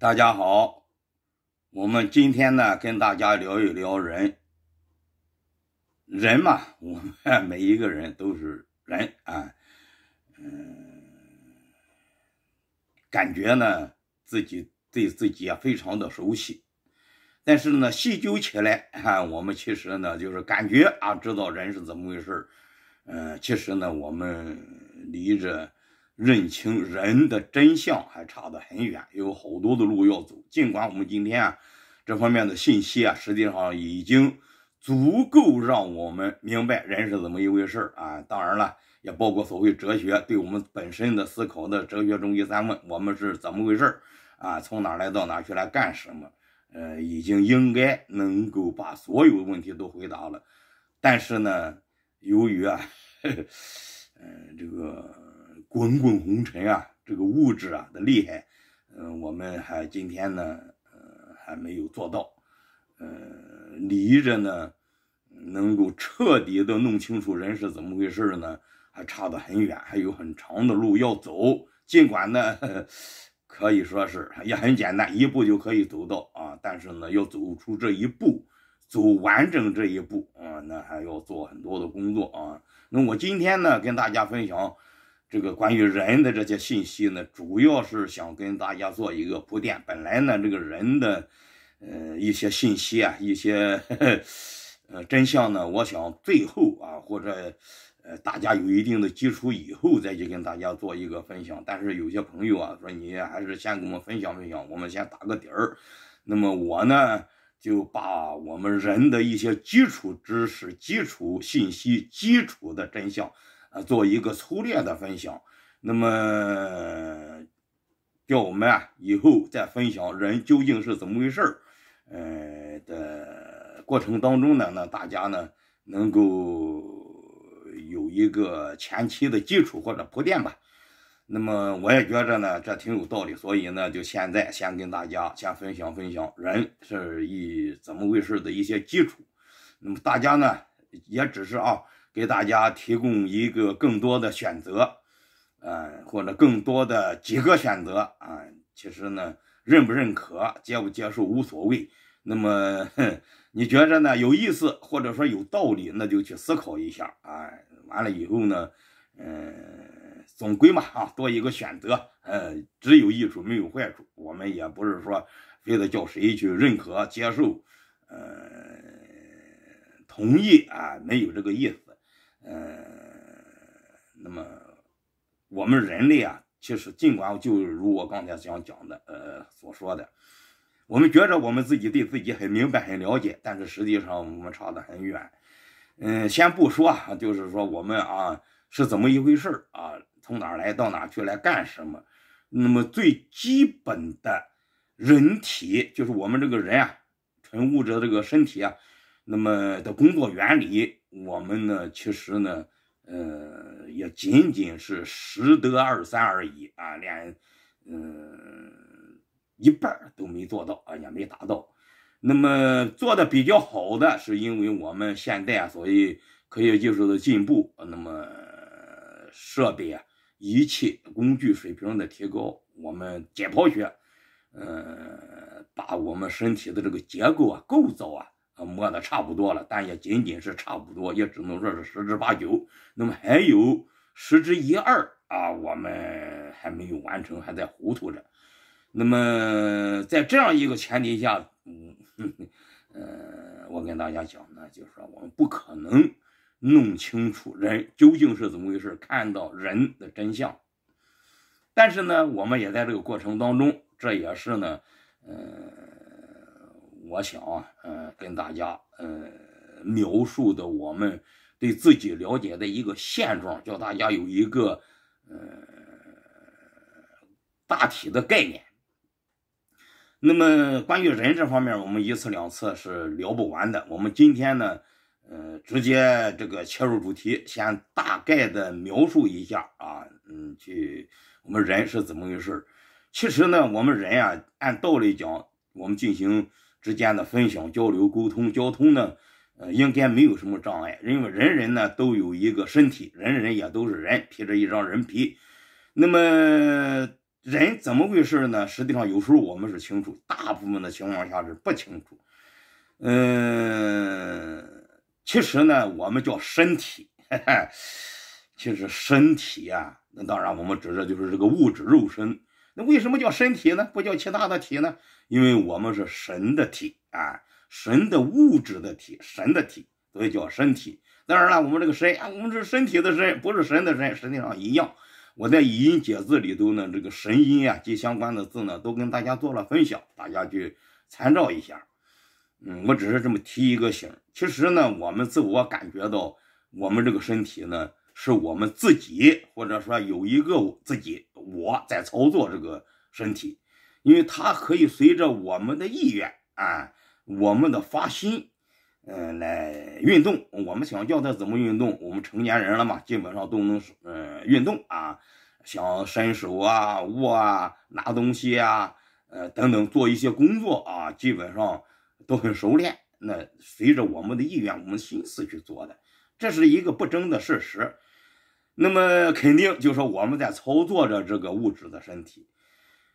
大家好，我们今天呢跟大家聊一聊人。人嘛，我们每一个人都是人啊。嗯，感觉呢自己对自己啊非常的熟悉，但是呢细究起来啊，我们其实呢就是感觉啊知道人是怎么回事嗯，其实呢我们离着。认清人的真相还差得很远，有好多的路要走。尽管我们今天啊，这方面的信息啊，实际上已经足够让我们明白人是怎么一回事儿啊。当然了，也包括所谓哲学对我们本身的思考的哲学终极三问：我们是怎么回事儿啊？从哪来到哪去？来干什么？呃，已经应该能够把所有问题都回答了。但是呢，由于啊，嗯，这个。滚滚红尘啊，这个物质啊的厉害，嗯，我们还今天呢，呃，还没有做到，呃，离着呢，能够彻底的弄清楚人是怎么回事呢，还差得很远，还有很长的路要走。尽管呢，可以说是也很简单，一步就可以走到啊，但是呢，要走出这一步，走完整这一步，啊，那还要做很多的工作啊。那我今天呢，跟大家分享。这个关于人的这些信息呢，主要是想跟大家做一个铺垫。本来呢，这个人的，呃，一些信息啊，一些，呃，真相呢，我想最后啊，或者，呃，大家有一定的基础以后，再去跟大家做一个分享。但是有些朋友啊，说你还是先给我们分享分享，我们先打个底儿。那么我呢，就把我们人的一些基础知识、基础信息、基础的真相。啊，做一个粗略的分享，那么叫我们啊以后再分享人究竟是怎么回事儿，呃的过程当中呢，那大家呢能够有一个前期的基础或者铺垫吧。那么我也觉着呢这挺有道理，所以呢就现在先跟大家先分享分享人是一怎么回事的一些基础。那么大家呢也只是啊。给大家提供一个更多的选择，呃，或者更多的几个选择啊。其实呢，认不认可、接不接受无所谓。那么你觉着呢有意思，或者说有道理，那就去思考一下啊。完了以后呢，嗯，总归嘛啊，多一个选择。呃，只有益处，没有坏处。我们也不是说非得叫谁去认可、接受、呃，同意啊，没有这个意思。呃，那么我们人类啊，其实尽管就如我刚才想讲的，呃所说的，我们觉着我们自己对自己很明白、很了解，但是实际上我们差得很远。嗯，先不说，就是说我们啊是怎么一回事啊，从哪来到哪去，来干什么？那么最基本的，人体就是我们这个人啊，纯物质的这个身体啊，那么的工作原理。我们呢，其实呢，呃，也仅仅是十得二三而已啊，连，呃，一半都没做到，啊，也没达到。那么做的比较好的，是因为我们现代啊，所以科学技术的进步，那么设备啊、仪器、工具水平的提高，我们解剖学，呃，把我们身体的这个结构啊、构造啊。摸的差不多了，但也仅仅是差不多，也只能说是十之八九。那么还有十之一二啊，我们还没有完成，还在糊涂着。那么在这样一个前提下，嗯，呃，我跟大家讲呢，就是说我们不可能弄清楚人究竟是怎么回事，看到人的真相。但是呢，我们也在这个过程当中，这也是呢，嗯。我想，嗯，跟大家，嗯，描述的我们对自己了解的一个现状，叫大家有一个，呃，大体的概念。那么关于人这方面，我们一次两次是聊不完的。我们今天呢，嗯，直接这个切入主题，先大概的描述一下啊，嗯，去我们人是怎么回事其实呢，我们人啊，按道理讲，我们进行。之间的分享、交流、沟通，交通呢，呃，应该没有什么障碍，因为人人呢都有一个身体，人人也都是人，披着一张人皮。那么人怎么回事呢？实际上有时候我们是清楚，大部分的情况下是不清楚。嗯，其实呢，我们叫身体，其实身体呀，那当然我们指的就是这个物质肉身。为什么叫身体呢？不叫其他的体呢？因为我们是神的体啊，神的物质的体，神的体，所以叫身体。当然了，我们这个啊，我们是身体的身，不是神的身，实际上一样。我在《以音解字》里头呢，这个神音啊及相关的字呢，都跟大家做了分享，大家去参照一下。嗯，我只是这么提一个醒。其实呢，我们自我感觉到，我们这个身体呢。是我们自己，或者说有一个自己我在操作这个身体，因为它可以随着我们的意愿啊，我们的发心，嗯，来运动。我们想叫它怎么运动，我们成年人了嘛，基本上都能嗯运动啊，想伸手啊、握啊、拿东西啊，呃等等，做一些工作啊，基本上都很熟练。那随着我们的意愿、我们心思去做的，这是一个不争的事实。那么肯定就说我们在操作着这个物质的身体，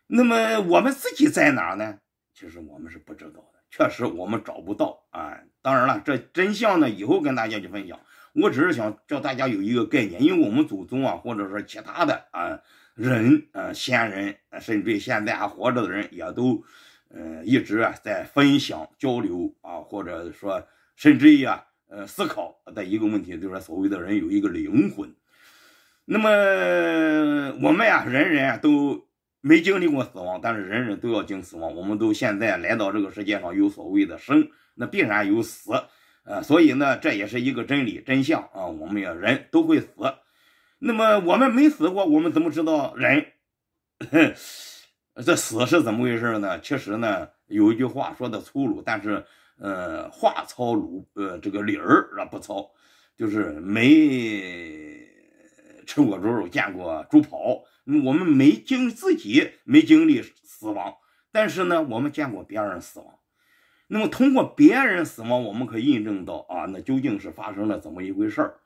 那么我们自己在哪儿呢？其实我们是不知道的，确实我们找不到啊。当然了，这真相呢以后跟大家去分享。我只是想叫大家有一个概念，因为我们祖宗啊，或者说其他的啊人啊，先人，甚至现在还活着的人，也都呃一直啊在分享交流啊，或者说甚至于啊呃思考的一个问题，就是说所谓的人有一个灵魂。那么我们呀，人人都没经历过死亡，但是人人都要经死亡。我们都现在来到这个世界上有所谓的生，那必然有死，呃，所以呢，这也是一个真理、真相啊。我们也人都会死，那么我们没死过，我们怎么知道人 这死是怎么回事呢？其实呢，有一句话说的粗鲁，但是，呃，话糙鲁，呃，这个理儿啊不糙，就是没。吃过猪肉，见过猪跑，我们没经自己没经历死亡，但是呢，我们见过别人死亡。那么通过别人死亡，我们可印证到啊，那究竟是发生了怎么一回事儿？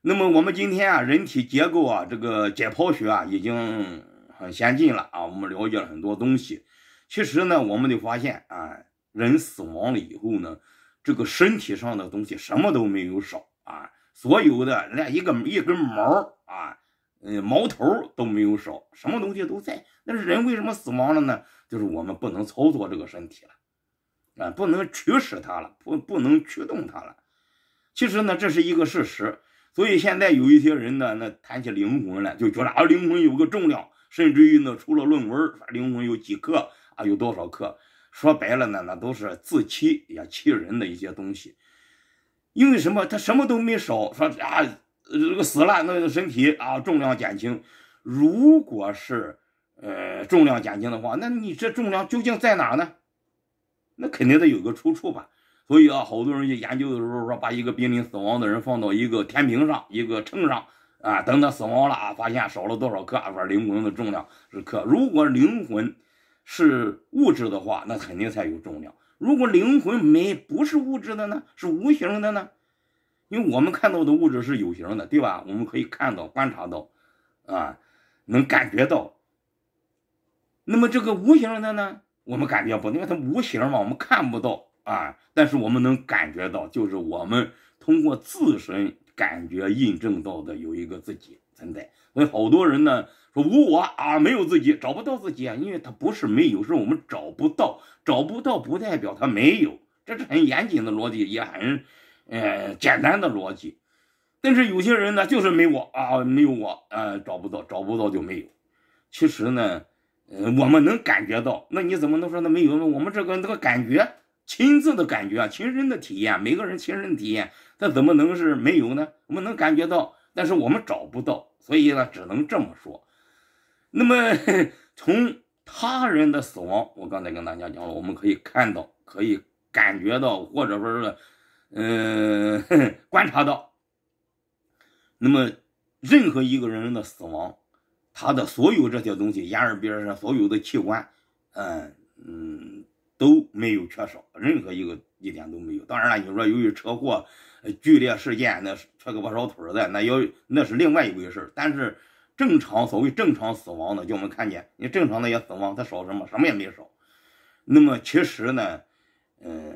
那么我们今天啊，人体结构啊，这个解剖学啊，已经很先进了啊，我们了解了很多东西。其实呢，我们得发现啊，人死亡了以后呢，这个身体上的东西什么都没有少啊，所有的连一个一根毛。啊，嗯，毛头都没有少，什么东西都在。那是人为什么死亡了呢？就是我们不能操作这个身体了，啊，不能驱使它了，不，不能驱动它了。其实呢，这是一个事实。所以现在有一些人呢，那谈起灵魂来，就觉得啊，灵魂有个重量，甚至于呢，出了论文，灵魂有几克啊，有多少克？说白了呢，那都是自欺也欺人的一些东西。因为什么？他什么都没少，说啊。这个死了，那身体啊，重量减轻。如果是呃重量减轻的话，那你这重量究竟在哪呢？那肯定得有个出处吧。所以啊，好多人去研究的时候说，把一个濒临死亡的人放到一个天平上，一个秤上啊，等他死亡了啊，发现少了多少克，说灵魂的重量是克。如果灵魂是物质的话，那肯定才有重量。如果灵魂没不是物质的呢，是无形的呢？因为我们看到的物质是有形的，对吧？我们可以看到、观察到，啊，能感觉到。那么这个无形的呢，我们感觉不，因为它无形嘛，我们看不到啊。但是我们能感觉到，就是我们通过自身感觉印证到的有一个自己存在。所以好多人呢说无我啊，没有自己，找不到自己啊。因为他不是没有，是我们找不到。找不到不代表他没有，这是很严谨的逻辑，也很。嗯，简单的逻辑，但是有些人呢，就是没我啊，没有我，呃，找不到，找不到就没有。其实呢，呃，我们能感觉到，那你怎么能说他没有呢？我们这个那个感觉，亲自的感觉，亲身的体验，每个人亲身体验，他怎么能是没有呢？我们能感觉到，但是我们找不到，所以呢，只能这么说。那么从他人的死亡，我刚才跟大家讲了，我们可以看到，可以感觉到，或者说是。嗯，观察到。那么，任何一个人的死亡，他的所有这些东西，眼耳鼻舌所有的器官，嗯嗯，都没有缺少，任何一个一点都没有。当然了，你说由于车祸、剧烈事件，那缺胳膊少腿的，那要那是另外一回事但是，正常所谓正常死亡呢，就我们看见，你正常的也死亡，他少什么？什么也没少。那么，其实呢，嗯，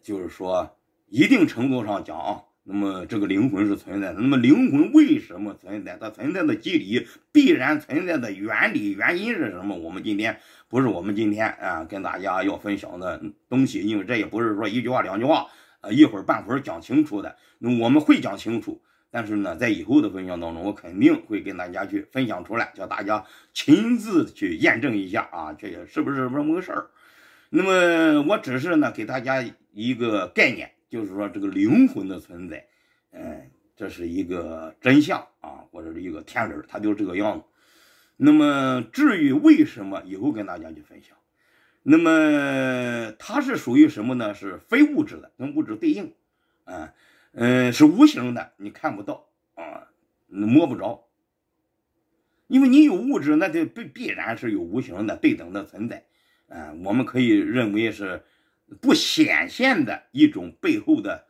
就是说。一定程度上讲啊，那么这个灵魂是存在的。那么灵魂为什么存在？它存在的机理、必然存在的原理、原因是什么？我们今天不是我们今天啊，跟大家要分享的东西，因为这也不是说一句话、两句话啊，一会儿半会儿讲清楚的。那我们会讲清楚，但是呢，在以后的分享当中，我肯定会跟大家去分享出来，叫大家亲自去验证一下啊，这也是不是这么回事儿。那么我只是呢，给大家一个概念。就是说，这个灵魂的存在，嗯，这是一个真相啊，或者是一个天理，它就是这个样子。那么至于为什么，以后跟大家去分享。那么它是属于什么呢？是非物质的，跟物质对应，啊，嗯，是无形的，你看不到啊，摸不着。因为你有物质，那就必必然是有无形的对等的存在，啊，我们可以认为是。不显现的一种背后的，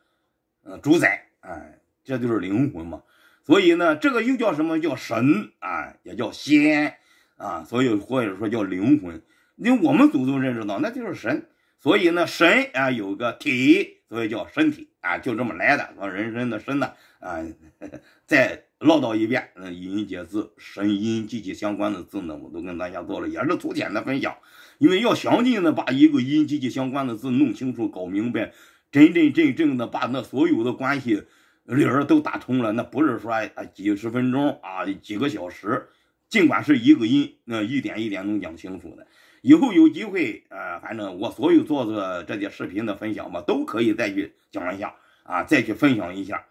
呃主宰，哎，这就是灵魂嘛。所以呢，这个又叫什么叫神啊，也叫仙啊，所以或者说叫灵魂。因为我们祖宗认识到那就是神，所以呢，神啊有个体，所以叫身体啊，就这么来的。说人身的身呢啊，在。唠叨一遍，那音节字、声音及其相关的字呢，我都跟大家做了，也是粗浅的分享。因为要详尽的把一个音及其相关的字弄清楚、搞明白，真真正正的把那所有的关系理儿都打通了，那不是说啊几十分钟啊几个小时，尽管是一个音，那一点一点能讲清楚的。以后有机会啊，反正我所有做的这些视频的分享吧，都可以再去讲一下啊，再去分享一下。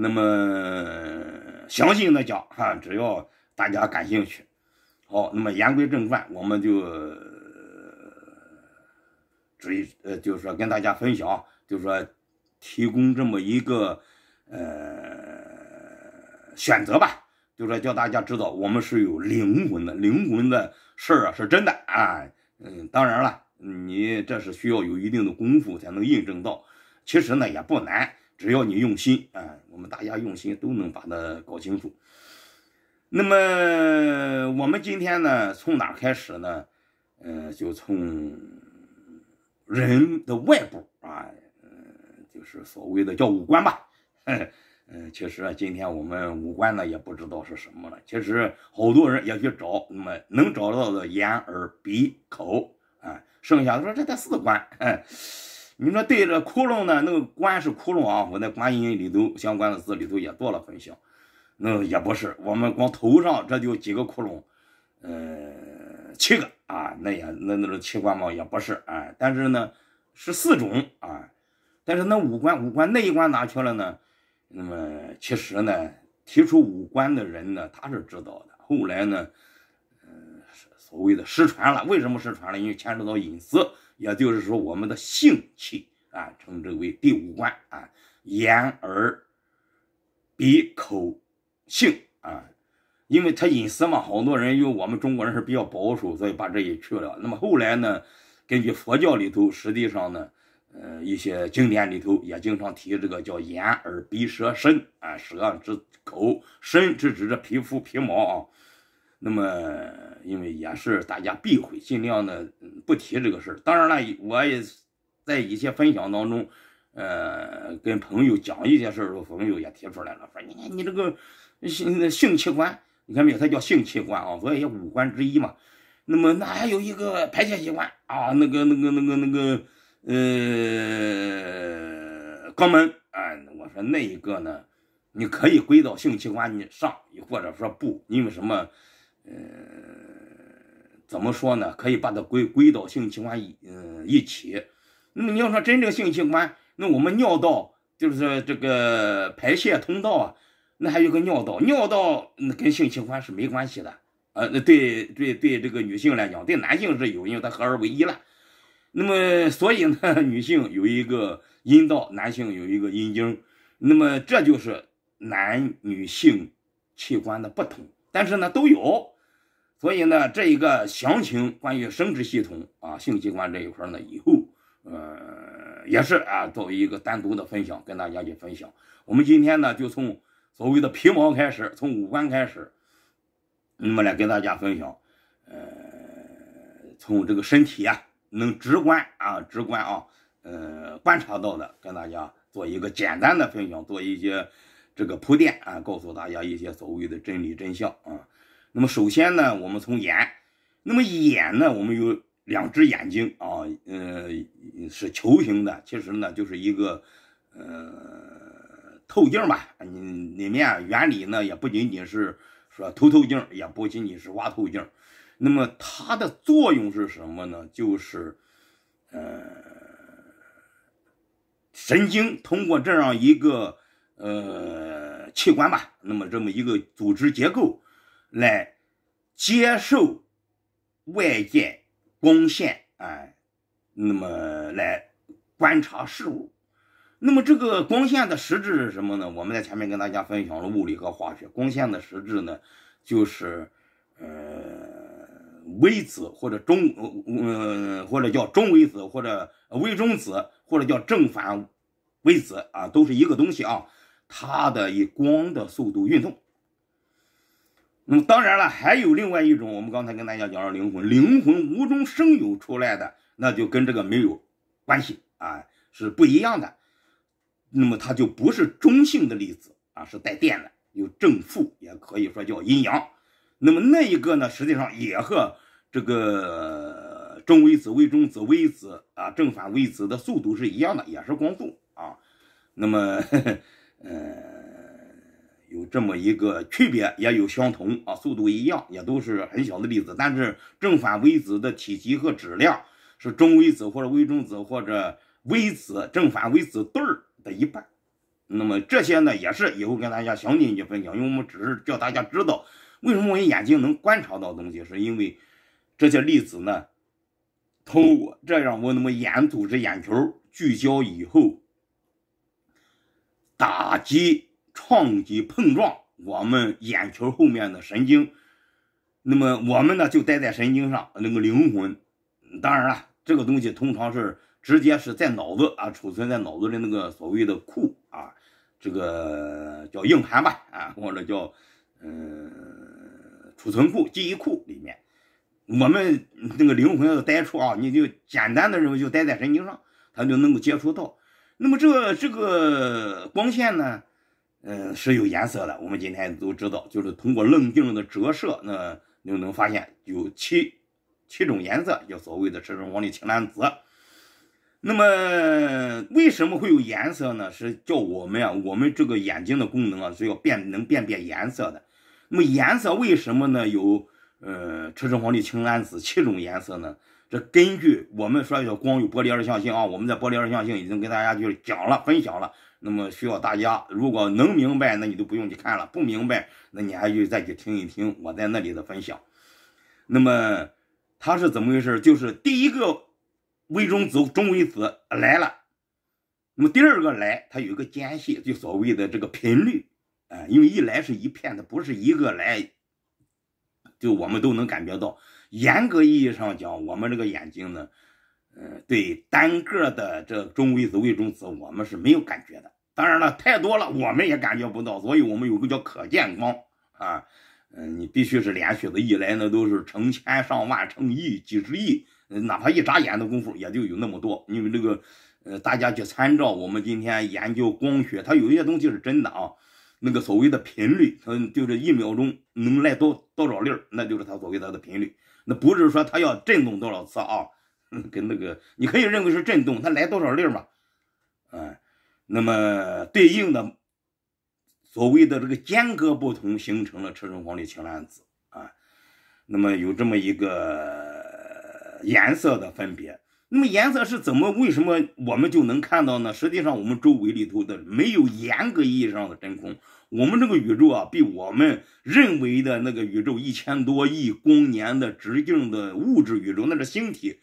那么详细的讲哈，只要大家感兴趣。好，那么言归正传，我们就只呃，就是说跟大家分享，就是说提供这么一个呃选择吧，就是说叫大家知道我们是有灵魂的，灵魂的事儿啊是真的啊。嗯，当然了，你这是需要有一定的功夫才能印证到，其实呢也不难。只要你用心，啊，我们大家用心都能把它搞清楚。那么我们今天呢，从哪开始呢？嗯，就从人的外部啊，嗯、就是所谓的叫五官吧。嗯，其实啊，今天我们五官呢也不知道是什么了。其实好多人也去找，那么能找到的眼、耳、鼻、口啊，剩下的说这才四关，嗯。你说对着窟窿呢？那个棺是窟窿啊！我在观音里头相关的字里头也做了分享，那也不是，我们光头上这就几个窟窿，呃，七个啊，那也那那是七关嘛也不是啊，但是呢是四种啊，但是那五官五官那一关哪去了呢？那么其实呢提出五官的人呢他是知道的，后来呢，嗯，所谓的失传了，为什么失传了？因为牵扯到隐私。也就是说，我们的性器啊，称之为第五关啊，眼、耳、鼻、口、性啊，因为它隐私嘛，好多人因为我们中国人是比较保守，所以把这也去了。那么后来呢，根据佛教里头，实际上呢，呃，一些经典里头也经常提这个叫眼、耳、鼻、舌、身啊，舌之口，身是指这皮肤、皮毛啊。那么，因为也是大家避讳，尽量的不提这个事儿。当然了，我也在一些分享当中，呃，跟朋友讲一些事儿，朋友也提出来了，说你你这个性性器官，你看没有？它叫性器官啊，所以五官之一嘛。那么，那还有一个排泄器官啊，那个那个那个那个，呃，肛门啊。我说那一个呢，你可以归到性器官你上，或者说不，因为什么？呃，怎么说呢？可以把它归归到性器官一嗯一起。那么你要说真正性器官，那我们尿道就是这个排泄通道啊，那还有个尿道，尿道那跟性器官是没关系的呃，那对对对，这个女性来讲，对男性是有，因为它合二为一了。那么所以呢，女性有一个阴道，男性有一个阴茎，那么这就是男女性器官的不同，但是呢都有。所以呢，这一个详情关于生殖系统啊、性器官这一块呢，以后，呃，也是啊，作为一个单独的分享，跟大家去分享。我们今天呢，就从所谓的皮毛开始，从五官开始，那么来跟大家分享，呃，从这个身体啊，能直观啊、直观啊，呃，观察到的，跟大家做一个简单的分享，做一些这个铺垫啊，告诉大家一些所谓的真理真相啊。那么首先呢，我们从眼，那么眼呢，我们有两只眼睛啊，呃，是球形的，其实呢就是一个，呃，透镜吧，你里面原理呢也不仅仅是说凸透镜，也不仅仅是挖透镜，那么它的作用是什么呢？就是，嗯，神经通过这样一个呃器官吧，那么这么一个组织结构。来接受外界光线，哎，那么来观察事物。那么这个光线的实质是什么呢？我们在前面跟大家分享了物理和化学。光线的实质呢，就是呃微子或者中，嗯，或者叫中微子或者微中子或者叫正反微子啊，都是一个东西啊。它的以光的速度运动。那么当然了，还有另外一种，我们刚才跟大家讲了灵魂，灵魂无中生有出来的，那就跟这个没有关系啊，是不一样的。那么它就不是中性的粒子啊，是带电的，有正负，也可以说叫阴阳。那么那一个呢，实际上也和这个中微子、微中子、微子啊、正反微子的速度是一样的，也是光速啊。那么，呵嗯。有这么一个区别，也有相同啊，速度一样，也都是很小的粒子。但是正反微子的体积和质量是中微子或者微中子或者微子正反微子对儿的一半。那么这些呢，也是以后跟大家详尽去分享，因为我们只是叫大家知道为什么我们眼睛能观察到东西，是因为这些粒子呢，通过这样我那么眼组织、眼球聚焦以后打击。撞击碰撞我们眼球后面的神经，那么我们呢就待在神经上那个灵魂。当然了，这个东西通常是直接是在脑子啊，储存在脑子里那个所谓的库啊，这个叫硬盘吧啊，或者叫嗯储存库、记忆库里面。我们那个灵魂要待处啊，你就简单的认为就待在神经上，它就能够接触到。那么这这个光线呢？嗯，是有颜色的。我们今天都知道，就是通过棱镜的折射，那就能发现有七七种颜色，叫所谓的赤橙黄绿青蓝紫。那么，为什么会有颜色呢？是叫我们啊，我们这个眼睛的功能啊是要辨能辨别颜色的。那么，颜色为什么呢？有呃，赤橙黄绿青蓝紫七种颜色呢？这根据我们说的光有玻璃二象性啊，我们在玻璃二象性已经给大家就是讲了，分享了。那么需要大家，如果能明白，那你都不用去看了；不明白，那你还去再去听一听我在那里的分享。那么它是怎么回事？就是第一个微中子、中微子来了，那么第二个来，它有一个间隙，就所谓的这个频率，哎，因为一来是一片的，不是一个来，就我们都能感觉到。严格意义上讲，我们这个眼睛呢。对单个的这中微子、微中子，我们是没有感觉的。当然了，太多了，我们也感觉不到。所以，我们有个叫可见光啊，嗯，你必须是连续的一来，那都是成千上万、成亿、几十亿，哪怕一眨眼的功夫，也就有那么多。因为这个，呃，大家去参照我们今天研究光学，它有一些东西是真的啊。那个所谓的频率，它就是一秒钟能来多多少粒儿，那就是它所谓它的频率。那不是说它要震动多少次啊。跟那个，你可以认为是震动，它来多少粒嘛？嗯，那么对应的所谓的这个间隔不同，形成了车轮黄的青蓝紫啊，那么有这么一个颜色的分别。那么颜色是怎么？为什么我们就能看到呢？实际上，我们周围里头的没有严格意义上的真空，我们这个宇宙啊，比我们认为的那个宇宙一千多亿光年的直径的物质宇宙，那是星体。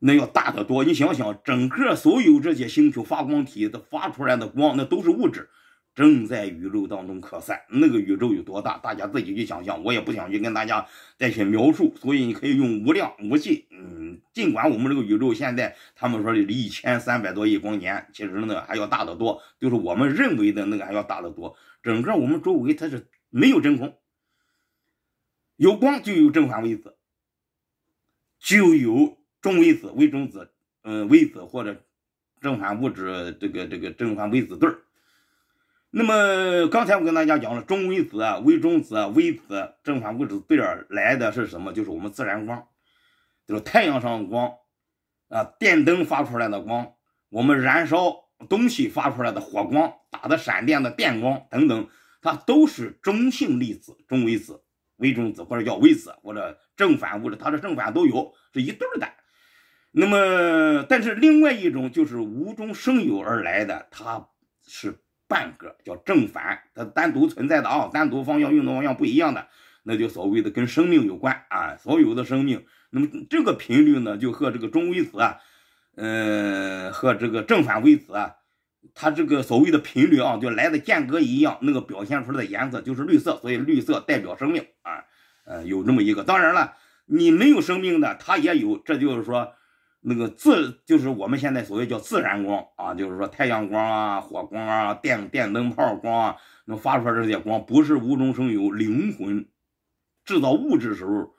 那要大得多，你想想，整个所有这些星球发光体的发出来的光，那都是物质，正在宇宙当中扩散。那个宇宙有多大，大家自己去想象。我也不想去跟大家再去描述，所以你可以用无量无尽。嗯，尽管我们这个宇宙现在他们说的一千三百多亿光年，其实呢还要大得多，就是我们认为的那个还要大得多。整个我们周围它是没有真空，有光就有正反位子，就有。中微子、微中子、嗯，微子或者正反物质这个这个正反微子对那么刚才我跟大家讲了中微子啊、微中子啊、微子、正反物质对儿来的是什么？就是我们自然光，就是太阳上的光啊、电灯发出来的光、我们燃烧东西发出来的火光、打的闪电的电光等等，它都是中性粒子、中微子、微中子或者叫微子或者正反物质，它的正反都有，是一对儿的。那么，但是另外一种就是无中生有而来的，它是半个叫正反，它单独存在的啊，单独方向运动方向不一样的，那就所谓的跟生命有关啊，所有的生命。那么这个频率呢，就和这个中微子，呃，和这个正反微子，啊，它这个所谓的频率啊，就来的间隔一样，那个表现出来的颜色就是绿色，所以绿色代表生命啊，呃，有那么一个。当然了，你没有生命的，它也有，这就是说。那个自就是我们现在所谓叫自然光啊，就是说太阳光啊、火光啊、电电灯泡光啊，能发出来这些光，不是无中生有。灵魂制造物质时候，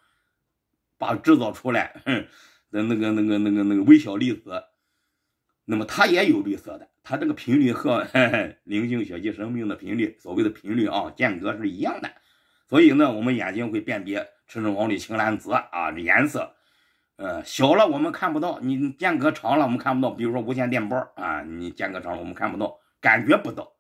把制造出来，哼，那个那个那个那个微小粒子，那么它也有绿色的，它这个频率和灵性、血迹生命的频率，所谓的频率啊，间隔是一样的。所以呢，我们眼睛会辨别赤橙黄绿青蓝紫啊，颜色。嗯，小了我们看不到，你间隔长了我们看不到。比如说无线电波啊，你间隔长了我们看不到，感觉不到。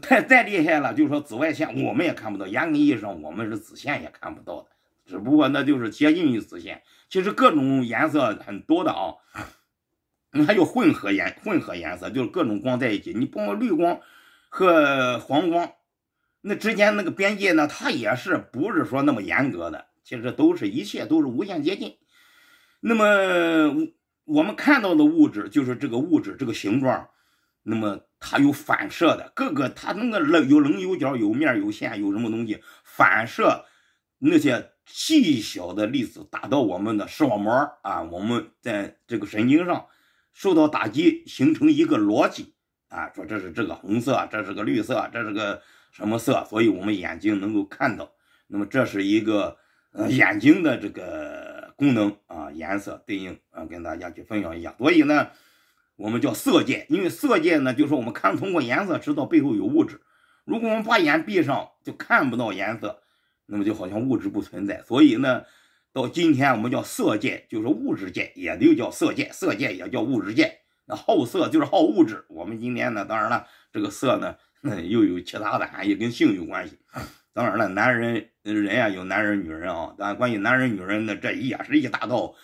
太再厉害了，就是说紫外线我们也看不到，严格意义上我们是紫线也看不到的，只不过那就是接近于紫线。其实各种颜色很多的啊，你还有混合颜混合颜色，就是各种光在一起。你包括绿光和黄光那之间那个边界呢，它也是不是说那么严格的，其实都是一切都是无限接近。那么，我们看到的物质就是这个物质这个形状。那么它有反射的各个，它那个棱有棱有角有面有线有什么东西反射那些细小的粒子打到我们的视网膜啊，我们在这个神经上受到打击，形成一个逻辑啊，说这是这个红色，这是个绿色，这是个什么色？所以我们眼睛能够看到。那么这是一个呃眼睛的这个。功能啊，颜色对应啊，跟大家去分享一下。所以呢，我们叫色界，因为色界呢，就是我们看通过颜色知道背后有物质。如果我们把眼闭上，就看不到颜色，那么就好像物质不存在。所以呢，到今天我们叫色界就是物质界，也就叫色界，色界也叫物质界。那好色就是好物质。我们今天呢，当然了，这个色呢 又有其他的含义，跟性有关系。当然了，男人。人呀，有男人、女人啊，但关于男人、女人的这也是一大道，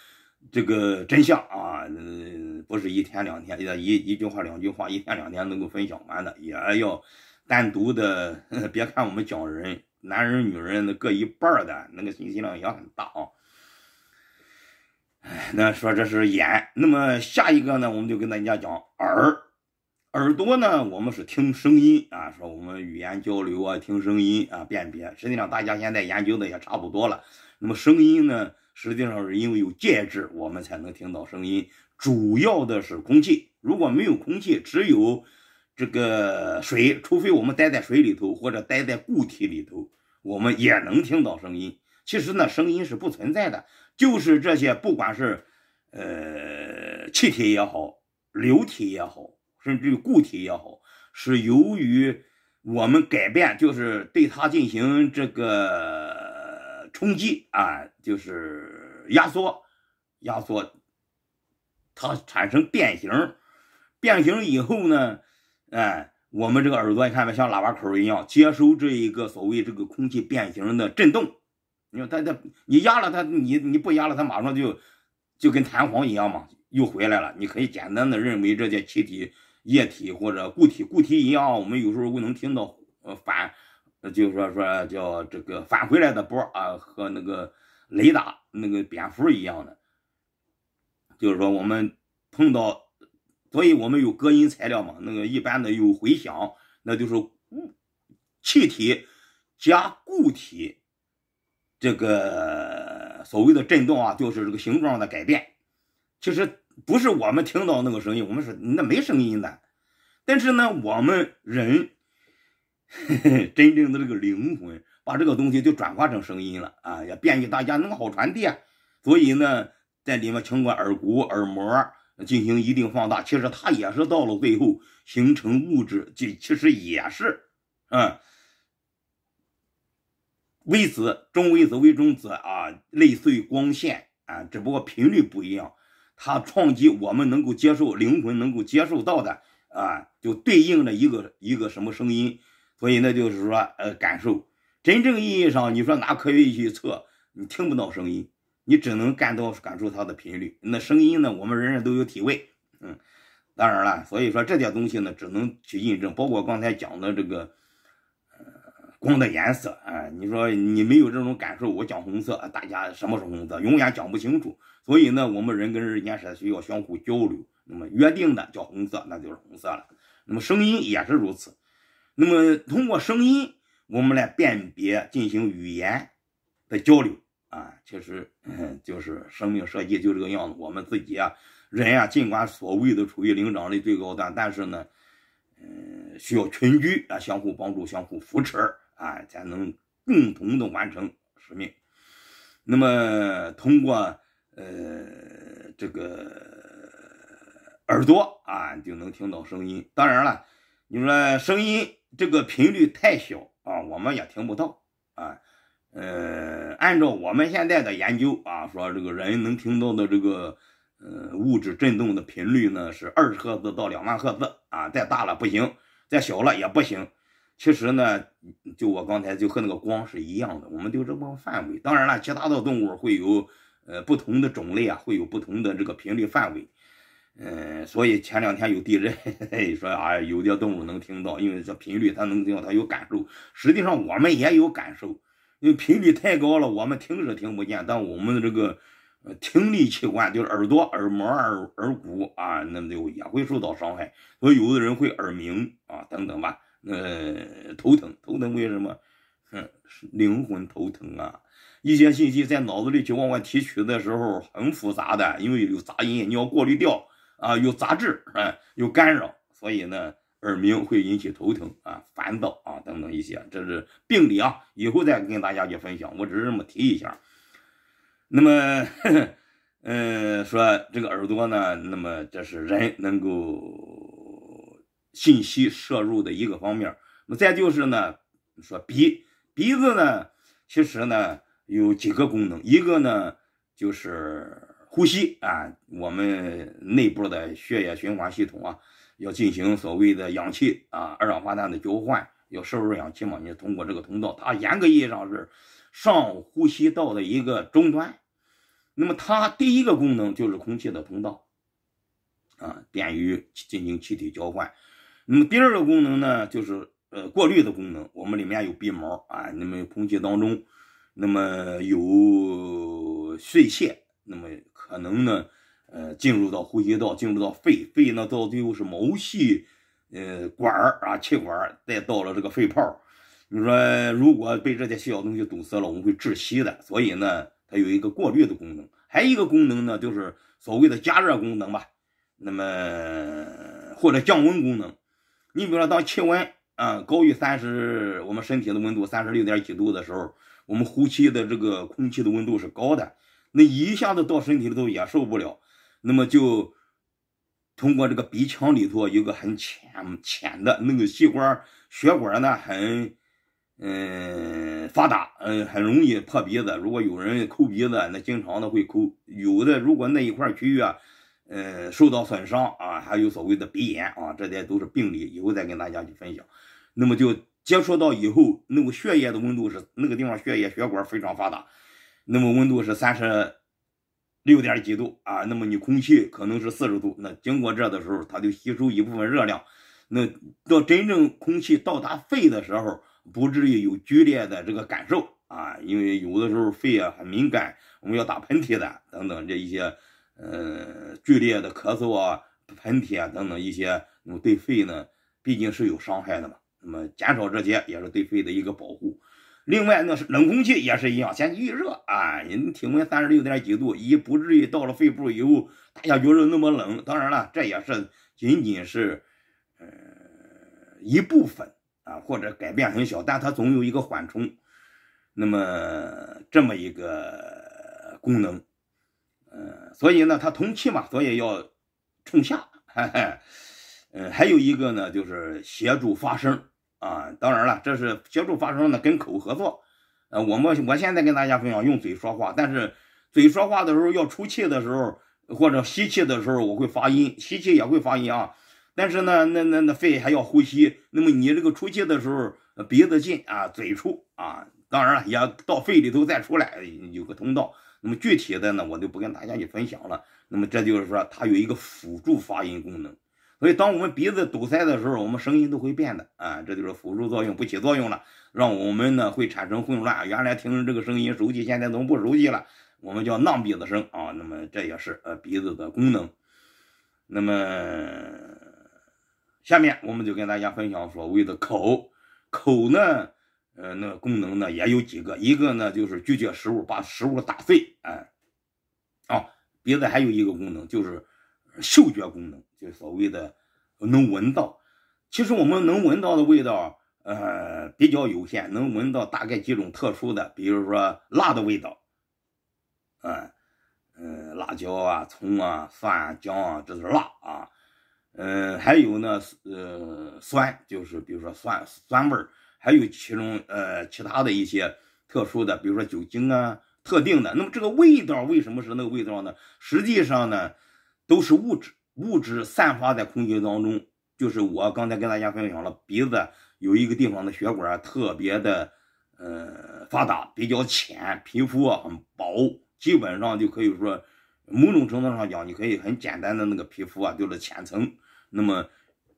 这个真相啊，嗯，不是一天两天一一句话、两句话，一天两天能够分享完的，也要单独的。别看我们讲人，男人、女人各一半的，那个信息量也很大啊。哎，那说这是眼，那么下一个呢，我们就跟大家讲耳。耳朵呢，我们是听声音啊，说我们语言交流啊，听声音啊，辨别。实际上，大家现在研究的也差不多了。那么，声音呢，实际上是因为有介质，我们才能听到声音。主要的是空气，如果没有空气，只有这个水，除非我们待在水里头或者待在固体里头，我们也能听到声音。其实呢，声音是不存在的，就是这些，不管是呃气体也好，流体也好。甚至于固体也好，是由于我们改变，就是对它进行这个冲击啊，就是压缩，压缩它产生变形，变形以后呢，哎，我们这个耳朵你看没像喇叭口一样接收这一个所谓这个空气变形的震动。你说它它你压了它，你你不压了它，马上就就跟弹簧一样嘛，又回来了。你可以简单的认为这些气体。液体或者固体，固体一样，我们有时候会能听到呃反，就是说说叫这个返回来的波啊和那个雷达那个蝙蝠一样的，就是说我们碰到，所以我们有隔音材料嘛，那个一般的有回响，那就是气体加固体，这个所谓的震动啊，就是这个形状的改变，其实。不是我们听到那个声音，我们说那没声音的。但是呢，我们人 真正的这个灵魂，把这个东西就转化成声音了啊，也便于大家能好传递。啊。所以呢，在里面经过耳骨、耳膜进行一定放大，其实它也是到了最后形成物质，这其实也是，嗯，微子、中微子、微中子啊，类似于光线啊，只不过频率不一样。它撞击我们能够接受、灵魂能够接受到的啊，就对应着一个一个什么声音，所以那就是说，呃，感受。真正意义上，你说拿科学仪器测，你听不到声音，你只能感到感受它的频率。那声音呢，我们人人都有体会。嗯，当然了，所以说这点东西呢，只能去印证。包括刚才讲的这个，呃，光的颜色啊，你说你没有这种感受，我讲红色，大家什么是红色，永远讲不清楚。所以呢，我们人跟人之间是需要相互交流。那么约定的叫红色，那就是红色了。那么声音也是如此。那么通过声音，我们来辨别、进行语言的交流啊。其实，嗯，就是生命设计就这个样子。我们自己啊，人啊，尽管所谓的处于灵长类最高端，但是呢，嗯，需要群居啊，相互帮助、相互扶持啊，才能共同的完成使命。那么通过。呃，这个耳朵啊，就能听到声音。当然了，你说声音这个频率太小啊，我们也听不到啊。呃，按照我们现在的研究啊，说这个人能听到的这个呃物质振动的频率呢，是二十赫兹到两万赫兹啊，再大了不行，再小了也不行。其实呢，就我刚才就和那个光是一样的，我们就这么范围。当然了，其他的动物会有。呃，不同的种类啊，会有不同的这个频率范围，嗯，所以前两天有地震，嘿嘿说啊，有的动物能听到，因为这频率它能听到，它有感受。实际上我们也有感受，因为频率太高了，我们听是听不见，但我们的这个呃听力器官，就是耳朵、耳膜、耳耳骨啊，那么就也会受到伤害，所以有的人会耳鸣啊等等吧，呃，头疼，头疼为什么？是灵魂头疼啊。一些信息在脑子里去往外提取的时候很复杂的，因为有杂音，你要过滤掉啊，有杂质啊，有干扰，所以呢，耳鸣会引起头疼啊、烦躁啊等等一些，这是病理啊，以后再跟大家去分享，我只是这么提一下。那么，嗯，说这个耳朵呢，那么这是人能够信息摄入的一个方面。那再就是呢，说鼻鼻子呢，其实呢。有几个功能，一个呢就是呼吸啊，我们内部的血液循环系统啊，要进行所谓的氧气啊、二氧化碳的交换，要摄入氧气嘛，你通过这个通道，它严格意义上是上呼吸道的一个终端。那么它第一个功能就是空气的通道啊，便于进行气体交换。那么第二个功能呢，就是呃过滤的功能，我们里面有鼻毛啊，那么空气当中。那么有碎屑，那么可能呢，呃，进入到呼吸道，进入到肺，肺呢到最后是毛细，呃，管儿啊，气管儿，再到了这个肺泡儿。你说如果被这些小东西堵塞了，我们会窒息的。所以呢，它有一个过滤的功能，还一个功能呢，就是所谓的加热功能吧，那么或者降温功能。你比如说，当气温啊高于三十，我们身体的温度三十六点几度的时候。我们呼气的这个空气的温度是高的，那一下子到身体里头也受不了，那么就通过这个鼻腔里头一个很浅浅的那个细管血管呢，很嗯发达，嗯很容易破鼻子。如果有人抠鼻子，那经常的会抠，有的如果那一块区域呃受到损伤啊，还有所谓的鼻炎啊，这些都是病理，以后再跟大家去分享。那么就。接触到以后，那个血液的温度是那个地方血液血管非常发达，那么温度是三十六点几度啊。那么你空气可能是四十度，那经过这的时候，它就吸收一部分热量。那到真正空气到达肺的时候，不至于有剧烈的这个感受啊，因为有的时候肺啊很敏感，我们要打喷嚏的等等这一些，呃，剧烈的咳嗽啊、喷嚏啊等等一些，那么对肺呢，毕竟是有伤害的嘛。那么减少这些也是对肺的一个保护，另外呢，是冷空气也是一样，先预热啊，人体温三十六点几度，一不至于到了肺部以后大家觉得那么冷。当然了，这也是仅仅是呃一部分啊，或者改变很小，但它总有一个缓冲，那么这么一个功能，呃，所以呢，它通气嘛，所以要冲下。哈哈。还有一个呢，就是协助发声啊。当然了，这是协助发声的，跟口合作。呃，我们我现在跟大家分享用嘴说话，但是嘴说话的时候要出气的时候或者吸气的时候，我会发音，吸气也会发音啊。但是呢，那那那肺还要呼吸。那么你这个出气的时候鼻子进啊，嘴出啊，当然了，也到肺里头再出来有个通道。那么具体的呢，我就不跟大家去分享了。那么这就是说，它有一个辅助发音功能。所以，当我们鼻子堵塞的时候，我们声音都会变的啊，这就是辅助作用不起作用了，让我们呢会产生混乱。原来听这个声音熟悉，现在怎么不熟悉了？我们叫囔鼻子声啊。那么这也是呃鼻子的功能。那么下面我们就跟大家分享所谓的口。口呢，呃，那个功能呢也有几个，一个呢就是咀嚼食物，把食物打碎。哎，啊，鼻子还有一个功能就是。嗅觉功能就是所谓的能闻到，其实我们能闻到的味道，呃，比较有限，能闻到大概几种特殊的，比如说辣的味道，嗯，嗯，辣椒啊、葱啊、蒜、啊、姜啊，这是辣啊，嗯，还有呢，呃，酸，就是比如说酸酸味儿，还有其中呃其他的一些特殊的，比如说酒精啊，特定的。那么这个味道为什么是那个味道呢？实际上呢？都是物质，物质散发在空气当中，就是我刚才跟大家分享了，鼻子有一个地方的血管特别的，呃，发达，比较浅，皮肤啊薄，基本上就可以说，某种程度上讲，你可以很简单的那个皮肤啊，就是浅层，那么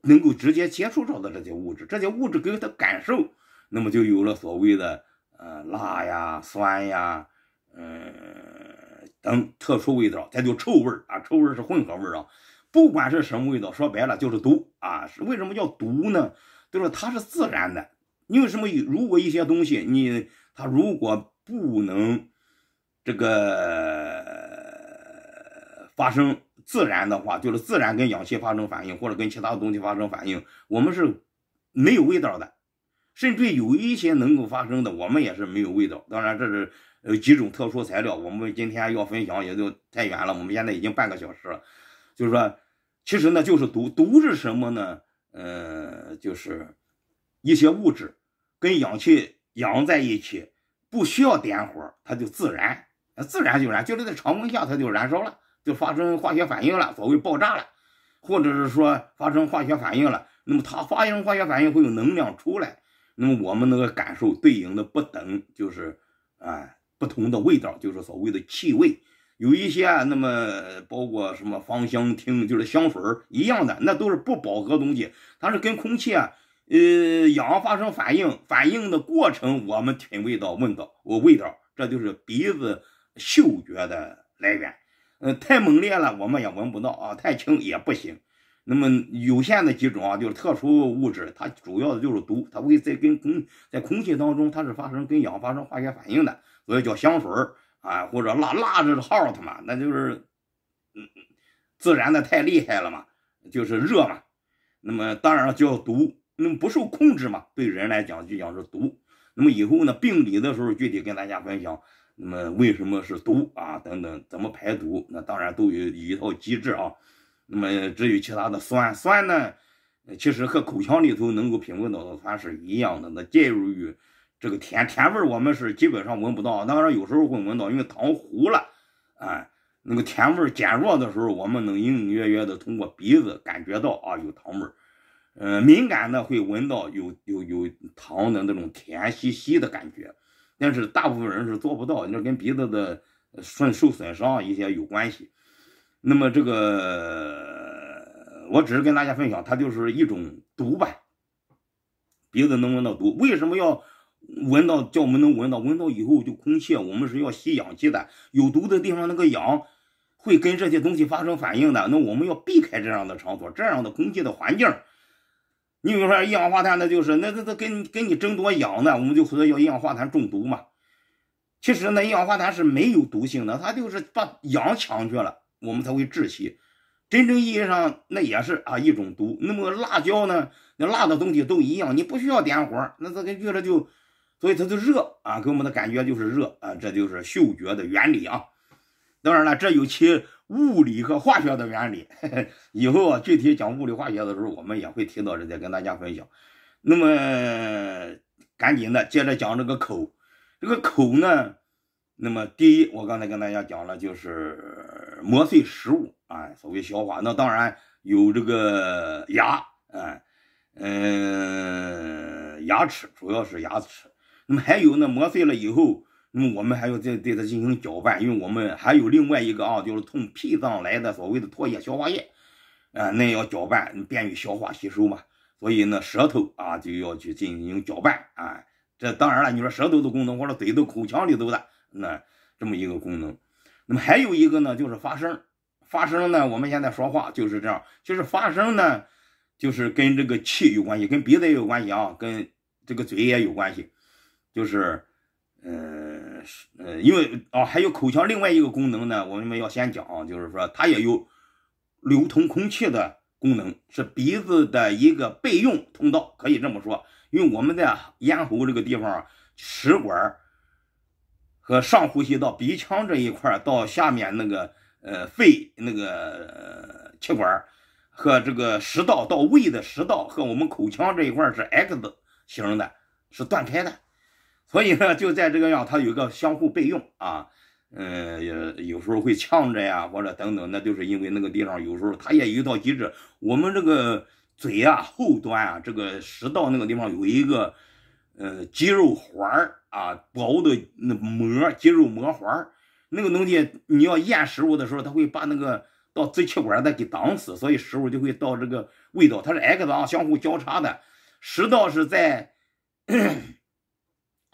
能够直接接触到的这些物质，这些物质给它感受，那么就有了所谓的呃，辣呀，酸呀，嗯。等特殊味道，它就臭味儿啊，臭味儿是混合味儿啊。不管是什么味道，说白了就是毒啊。为什么叫毒呢？就是它是自然的。你为什么？如果一些东西你它如果不能这个发生自然的话，就是自然跟氧气发生反应，或者跟其他东西发生反应，我们是没有味道的。甚至有一些能够发生的，我们也是没有味道。当然这是。有几种特殊材料，我们今天要分享也就太远了。我们现在已经半个小时了，就是说，其实呢就是毒，毒是什么呢？呃，就是一些物质跟氧气氧在一起，不需要点火，它就自燃，自然就燃，就是在常温下它就燃烧了，就发生化学反应了，所谓爆炸了，或者是说发生化学反应了，那么它发生化学反应会有能量出来，那么我们那个感受对应的不等就是，哎。不同的味道就是所谓的气味，有一些啊，那么包括什么芳香烃，就是香水一样的，那都是不饱和东西，它是跟空气啊，呃氧发生反应，反应的过程我们品味道、闻到我味道，这就是鼻子嗅觉的来源。呃，太猛烈了我们也闻不到啊，太轻也不行。那么有限的几种啊，就是特殊物质，它主要的就是毒，它会在跟空在空气当中，它是发生跟氧发生化学反应的。我要叫香水儿啊，或者辣辣着的号儿，嘛，那就是，嗯，自然的太厉害了嘛，就是热嘛。那么当然就要毒，那么不受控制嘛，对人来讲就讲是毒。那么以后呢，病理的时候具体跟大家分享，那么为什么是毒啊？等等，怎么排毒？那当然都有一套机制啊。那么至于其他的酸酸呢，其实和口腔里头能够平味到的酸是一样的，那介入于。这个甜甜味儿我们是基本上闻不到，当然有时候会闻到，因为糖糊了，啊，那个甜味减弱的时候，我们能隐隐约约的通过鼻子感觉到啊有糖味儿，嗯，敏感的会闻到有有有糖的那种甜兮兮的感觉，但是大部分人是做不到，那跟鼻子的损受损伤一些有关系。那么这个我只是跟大家分享，它就是一种毒吧，鼻子能闻到毒，为什么要？闻到叫我们能闻到，闻到以后就空气，我们是要吸氧气的。有毒的地方那个氧会跟这些东西发生反应的，那我们要避开这样的场所，这样的空气的环境。你比如说一氧化碳，那就是那那跟跟你争夺氧呢，我们就说要一氧化碳中毒嘛。其实那一氧化碳是没有毒性的，它就是把氧抢去了，我们才会窒息。真正意义上那也是啊一种毒。那么辣椒呢？那辣的东西都一样，你不需要点火，那这个遇了就。所以它就热啊，给我们的感觉就是热啊，这就是嗅觉的原理啊。当然了，这有其物理和化学的原理。以后啊，具体讲物理化学的时候，我们也会提到这，再跟大家分享。那么，赶紧的，接着讲这个口，这个口呢，那么第一，我刚才跟大家讲了，就是磨碎食物，哎，所谓消化。那当然有这个牙，啊，嗯，牙齿主要是牙齿。那么还有呢，磨碎了以后，那么我们还要再对它进行搅拌，因为我们还有另外一个啊，就是从脾脏来的所谓的唾液消化液，啊，那要搅拌，便于消化吸收嘛。所以呢，舌头啊就要去进行搅拌啊。这当然了，你说舌头的功能或者嘴在口腔里头的那这么一个功能。那么还有一个呢，就是发声，发声呢，我们现在说话就是这样，就是发声呢，就是跟这个气有关系，跟鼻子也有关系啊，跟这个嘴也有关系。就是，呃，呃，因为啊，还有口腔另外一个功能呢，我们要先讲，就是说它也有流通空气的功能，是鼻子的一个备用通道，可以这么说。因为我们的咽喉这个地方，食管和上呼吸道鼻腔这一块，到下面那个呃肺那个呃气管和这个食道到胃的食道和我们口腔这一块是 X 型的，是断开的。所以呢，就在这个样，它有一个相互备用啊，嗯，有时候会呛着呀，或者等等，那就是因为那个地方有时候它也有一道机制。我们这个嘴呀，后端啊，这个食道那个地方有一个，呃，肌肉环儿啊，薄的那膜，肌肉膜环儿，那个东西你要咽食物的时候，它会把那个到支气管再给挡死，所以食物就会到这个味道，它是 X 啊，相互交叉的，食道是在。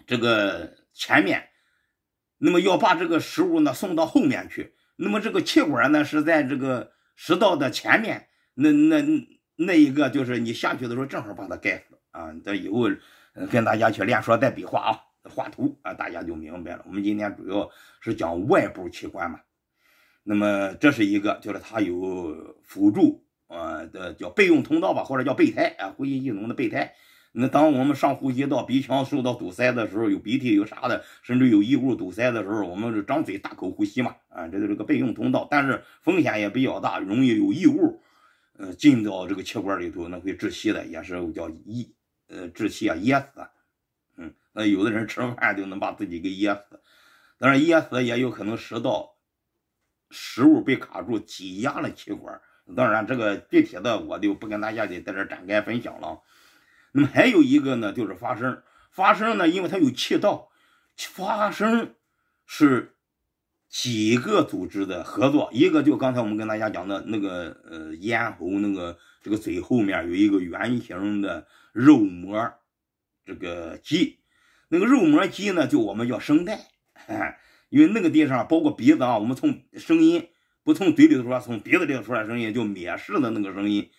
这个前面，那么要把这个食物呢送到后面去，那么这个气管呢是在这个食道的前面，那那那一个就是你下去的时候正好把它盖死啊！这以后跟大家去练说带笔画啊，画图啊，大家就明白了。我们今天主要是讲外部器官嘛，那么这是一个，就是它有辅助，呃的叫备用通道吧，或者叫备胎啊，呼吸系统的备胎。那当我们上呼吸道鼻腔受到堵塞的时候，有鼻涕有啥的，甚至有异物堵塞的时候，我们就张嘴大口呼吸嘛，啊，这是这个备用通道，但是风险也比较大，容易有异物，呃，进到这个气管里头，那会窒息的，也是叫异，呃，窒息啊，噎死，嗯，那有的人吃完饭就能把自己给噎死，当然，噎死也有可能食道食物被卡住挤压了气管，当然，这个地铁的我就不跟大家的在这展开分享了。那么还有一个呢，就是发声。发声呢，因为它有气道，发声是几个组织的合作。一个就刚才我们跟大家讲的那个呃，咽喉那个这个嘴后面有一个圆形的肉膜，这个肌，那个肉膜肌呢，就我们叫声带，因为那个地方包括鼻子啊，我们从声音不从嘴里头说，从鼻子里头出来声音就蔑视的那个声音。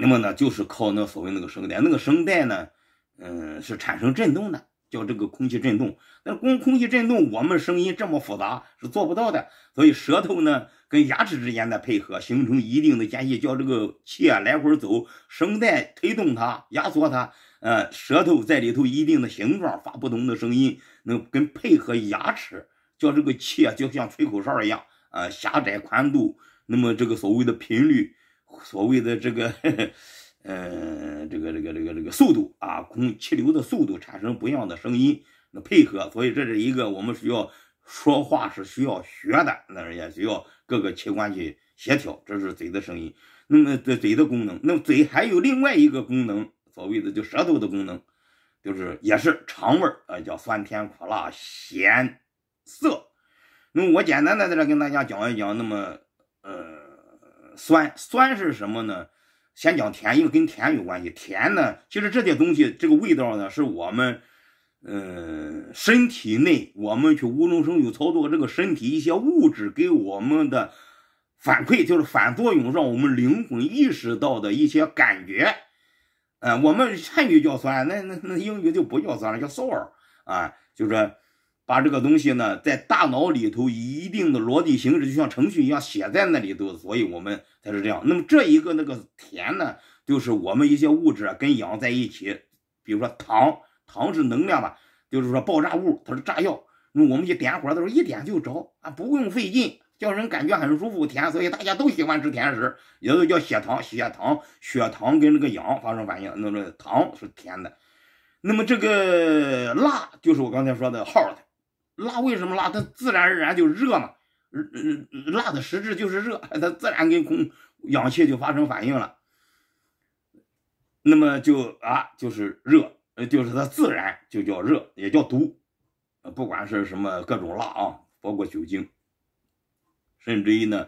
那么呢，就是靠那所谓那个声带，那个声带呢，嗯，是产生振动的，叫这个空气振动。那光空气振动，我们声音这么复杂是做不到的。所以舌头呢，跟牙齿之间的配合，形成一定的间隙，叫这个气啊来回走，声带推动它，压缩它，呃，舌头在里头一定的形状发不同的声音，那跟配合牙齿，叫这个气啊，就像吹口哨一样，呃，狭窄宽度，那么这个所谓的频率。所谓的这个，嗯，这个这个这个这个速度啊，空气流的速度产生不一样的声音，那配合，所以这是一个我们需要说话是需要学的，那也需要各个器官去协调，这是嘴的声音。那么嘴的功能，那么嘴还有另外一个功能，所谓的就舌头的功能，就是也是尝味儿啊，叫酸甜苦辣咸涩。那么我简单的在这跟大家讲一讲，那么嗯。酸酸是什么呢？先讲甜，因为跟甜有关系。甜呢，其实这些东西这个味道呢，是我们，呃，身体内我们去无中生有操作这个身体一些物质给我们的反馈，就是反作用让我们灵魂意识到的一些感觉。嗯，我们汉语叫酸，那那那英语就不叫酸了，叫 sour 啊，就是。把这个东西呢，在大脑里头一定的逻辑形式，就像程序一样写在那里头，所以我们才是这样。那么这一个那个甜呢，就是我们一些物质啊跟氧在一起，比如说糖，糖是能量吧，就是说爆炸物，它是炸药。那我们一点火的时候一点就着啊，不用费劲，叫人感觉很舒服甜，所以大家都喜欢吃甜食，也就叫血糖、血糖、血糖跟那个氧发生反应，那个糖是甜的。那么这个辣就是我刚才说的耗的。辣为什么辣？它自然而然就热嘛。辣的实质就是热，它自然跟空氧气就发生反应了。那么就啊，就是热，就是它自然就叫热，也叫毒。不管是什么各种辣啊，包括酒精，甚至于呢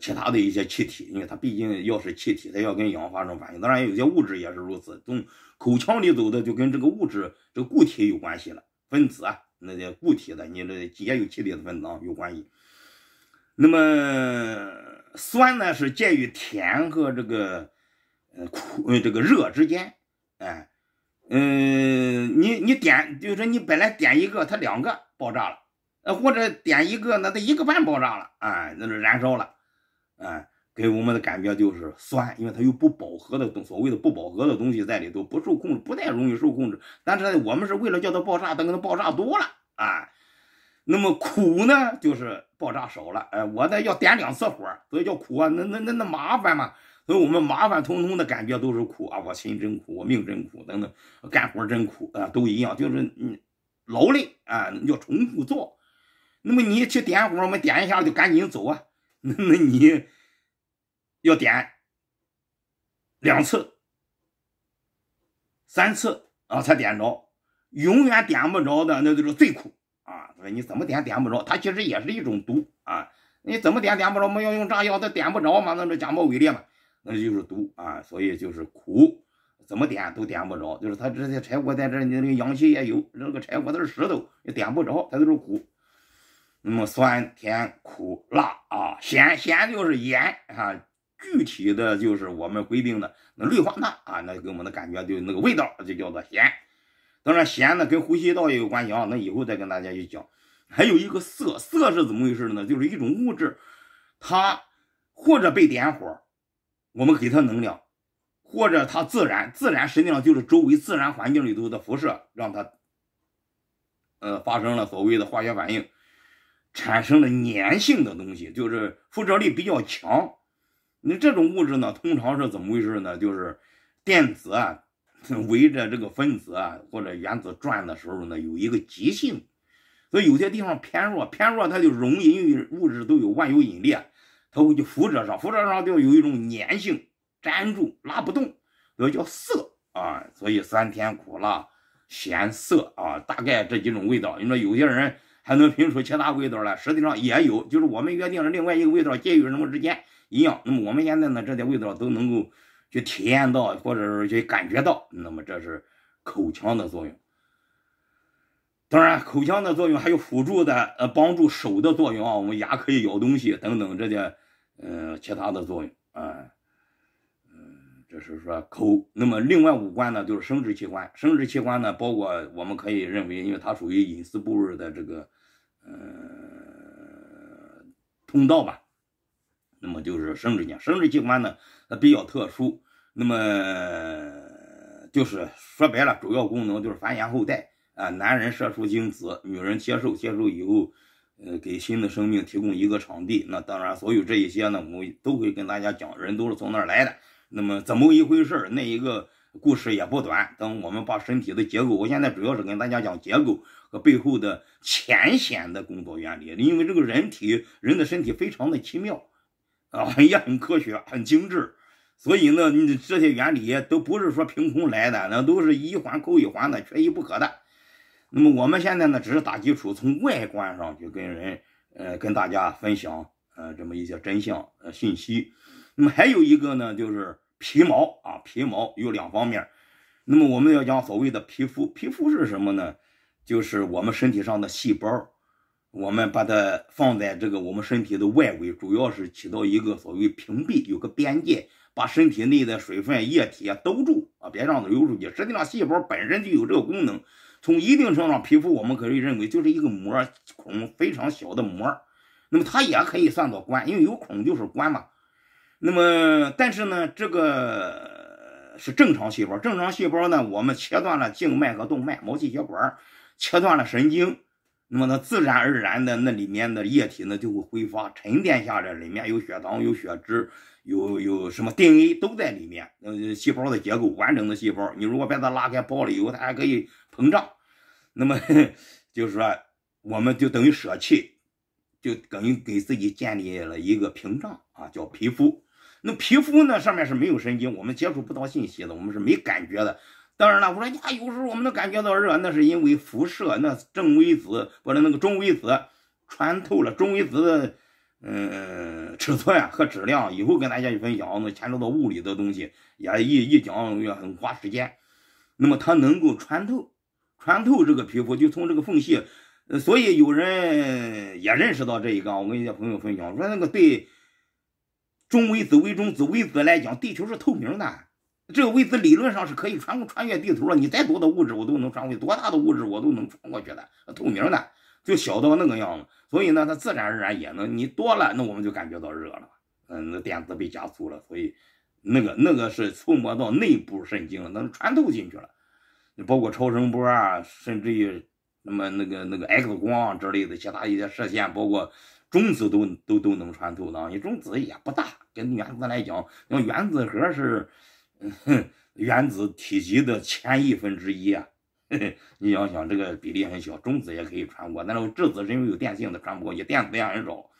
其他的一些气体，因为它毕竟要是气体，它要跟氧发生反应。当然有些物质也是如此。从口腔里走的就跟这个物质这个固体有关系了，分子。啊。那些固体的，你的也有气体的分子啊，有关系。那么酸呢，是介于甜和这个呃苦，呃，这个热之间，哎，嗯，你你点，就是说你本来点一个，它两个爆炸了，呃，或者点一个，那得一个半爆炸了，啊，那就燃烧了，啊。给我们的感觉就是酸，因为它有不饱和的所谓的不饱和的东西在里头，不受控制，不太容易受控制。但是我们是为了叫它爆炸，等那爆炸多了啊。那么苦呢，就是爆炸少了。哎，我呢要点两次火，所以叫苦啊。那那那那麻烦嘛。所以我们麻烦通通的感觉都是苦啊。我心真苦，我命真苦，等等，干活真苦啊，都一样，就是嗯，劳累啊，要重复做。那么你去点火，我们点一下就赶紧走啊。那那你。要点两次、三次啊才点着，永远点不着的那就是最苦啊！说你怎么点点不着？它其实也是一种毒啊！你怎么点点不着？没有用炸药它点不着嘛？那是假冒伪劣嘛？那就是毒啊！所以就是苦，怎么点都点不着，就是它这些柴火在这，你个氧气也有，那个柴火都是石头，也点不着，它就是苦。那么酸甜苦辣啊，咸咸就是盐啊。具体的就是我们规定的那氯化钠啊，那给我们的感觉就那个味道就叫做咸。当然，咸呢跟呼吸道也有关系啊，那以后再跟大家去讲。还有一个色，色是怎么回事呢？就是一种物质，它或者被点火，我们给它能量，或者它自燃。自燃实际上就是周围自然环境里头的辐射让它呃发生了所谓的化学反应，产生了粘性的东西，就是附着力比较强。你这种物质呢，通常是怎么回事呢？就是电子啊，围着这个分子啊或者原子转的时候呢，有一个极性，所以有些地方偏弱，偏弱它就容易与物质都有万有引力，它会去附着上，附着上就有一种粘性，粘住拉不动，所以叫涩啊，所以酸甜苦辣咸涩啊，大概这几种味道。你说有些人。还能品出其他味道来，实际上也有，就是我们约定了另外一个味道介于什么之间一样。那么我们现在呢，这些味道都能够去体验到，或者是去感觉到。那么这是口腔的作用。当然，口腔的作用还有辅助的呃帮助手的作用啊，我们牙可以咬东西等等这些呃其他的作用啊。就是说，口。那么，另外五官呢，就是生殖器官。生殖器官呢，包括我们可以认为，因为它属于隐私部位的这个，呃，通道吧。那么就是生殖器。生殖器官呢，它比较特殊。那么就是说白了，主要功能就是繁衍后代啊。男人射出精子，女人接受，接受以后，呃，给新的生命提供一个场地。那当然，所有这一些呢，我都会跟大家讲，人都是从那儿来的。那么怎么一回事儿？那一个故事也不短。等我们把身体的结构，我现在主要是跟大家讲结构和背后的浅显的工作原理。因为这个人体人的身体非常的奇妙啊，也很科学，很精致。所以呢，你这些原理都不是说凭空来的，那都是一环扣一环的，缺一不可的。那么我们现在呢，只是打基础，从外观上去跟人呃，跟大家分享呃这么一些真相呃信息。那么还有一个呢，就是。皮毛啊，皮毛有两方面。那么我们要讲所谓的皮肤，皮肤是什么呢？就是我们身体上的细胞，我们把它放在这个我们身体的外围，主要是起到一个所谓屏蔽，有个边界，把身体内的水分、液体啊兜住啊，别让它流出去。实际上，细胞本身就有这个功能。从一定程度上，皮肤我们可以认为就是一个膜孔非常小的膜，那么它也可以算作关，因为有孔就是关嘛。那么，但是呢，这个是正常细胞。正常细胞呢，我们切断了静脉和动脉、毛细血管，切断了神经，那么它自然而然的，那里面的液体呢就会挥发、沉淀下来。里面有血糖、有血脂，有有什么 DNA 都在里面。呃，细胞的结构完整的细胞，你如果把它拉开包了以后，它还可以膨胀。那么 就是说，我们就等于舍弃，就等于给自己建立了一个屏障啊，叫皮肤。那皮肤呢上面是没有神经，我们接触不到信息的，我们是没感觉的。当然了，我说呀，有时候我们能感觉到热，那是因为辐射，那正微子或者那个中微子穿透了。中微子，嗯，尺寸和质量以后跟大家去分享。那牵扯到物理的东西也一一讲也很花时间。那么它能够穿透，穿透这个皮肤，就从这个缝隙。所以有人也认识到这一个，我跟一些朋友分享说那个对。中微子微中子微子来讲，地球是透明的，这个微子理论上是可以穿过穿越地图了。你再多的物质，我都能穿过；多大的物质，我都能穿过去的。透明的，就小到那个样子。所以呢，它自然而然也能你多了，那我们就感觉到热了。嗯，那电子被加速了，所以那个那个是触摸到内部神经，了，能穿透进去了。包括超声波啊，甚至于那么那个那个 X 光之类的其他一些射线，包括中子都都都能穿透的。你中子也不大。跟原子来讲，那原子核是原子体积的千亿分之一啊，你要想这个比例很小。中子也可以传播，但是质子是因为有电性的传播，过去，电子也很少。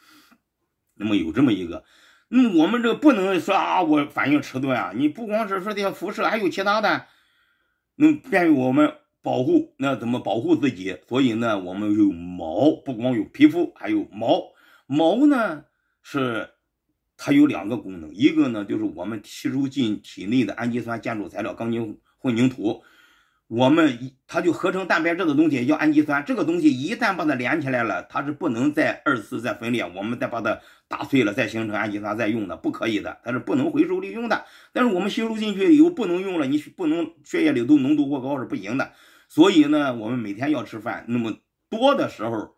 那么有这么一个，那我们这个不能说啊，我反应迟钝啊。你不光是说这些辐射，还有其他的，能便于我们保护。那怎么保护自己？所以呢，我们有毛，不光有皮肤，还有毛。毛呢是。它有两个功能，一个呢就是我们吸收进体内的氨基酸建筑材料钢筋混凝土，我们它就合成蛋白质的东西叫氨基酸，这个东西一旦把它连起来了，它是不能再二次再分裂，我们再把它打碎了再形成氨基酸再用的，不可以的，它是不能回收利用的。但是我们吸收进去以后不能用了，你不能血液里都浓度过高是不行的，所以呢，我们每天要吃饭那么多的时候，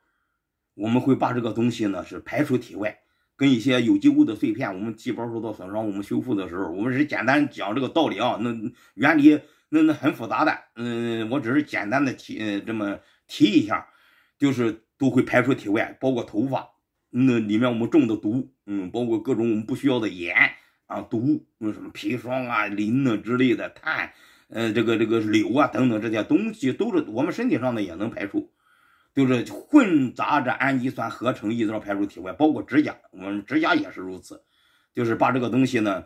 我们会把这个东西呢是排出体外。跟一些有机物的碎片，我们细胞受到损伤，我们修复的时候，我们是简单讲这个道理啊，那原理那那很复杂的，嗯，我只是简单的提这么提一下，就是都会排出体外，包括头发，那里面我们中的毒，嗯，包括各种我们不需要的盐啊、毒，嗯，什么砒霜啊、磷呐之类的碳，呃，这个这个硫啊等等这些东西，都是我们身体上的也能排出。就是混杂着氨基酸合成一遭排出体外，包括指甲，我们指甲也是如此，就是把这个东西呢，